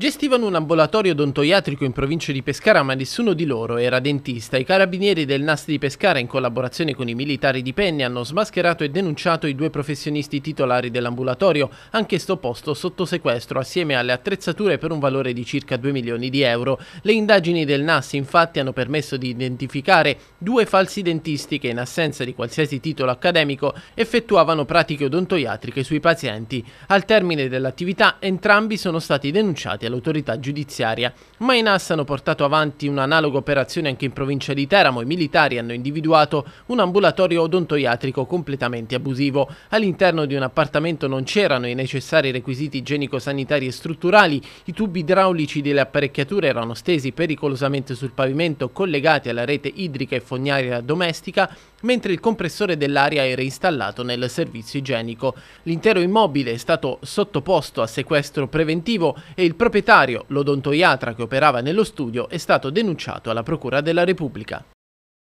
Gestivano un ambulatorio odontoiatrico in provincia di Pescara ma nessuno di loro era dentista. I carabinieri del NAS di Pescara in collaborazione con i militari di Penny hanno smascherato e denunciato i due professionisti titolari dell'ambulatorio, anch'esso posto sotto sequestro assieme alle attrezzature per un valore di circa 2 milioni di euro. Le indagini del NAS infatti hanno permesso di identificare due falsi dentisti che in assenza di qualsiasi titolo accademico effettuavano pratiche odontoiatriche sui pazienti. Al termine dell'attività entrambi sono stati denunciati all'autorità giudiziaria. Ma i NAS hanno portato avanti un'analoga operazione anche in provincia di Teramo. I militari hanno individuato un ambulatorio odontoiatrico completamente abusivo. All'interno di un appartamento non c'erano i necessari requisiti igienico-sanitari e strutturali, i tubi idraulici delle apparecchiature erano stesi pericolosamente sul pavimento collegati alla rete idrica e fognaria domestica mentre il compressore dell'aria era installato nel servizio igienico. L'intero immobile è stato sottoposto a sequestro preventivo e il proprietario, l'odontoiatra che operava nello studio, è stato denunciato alla Procura della Repubblica.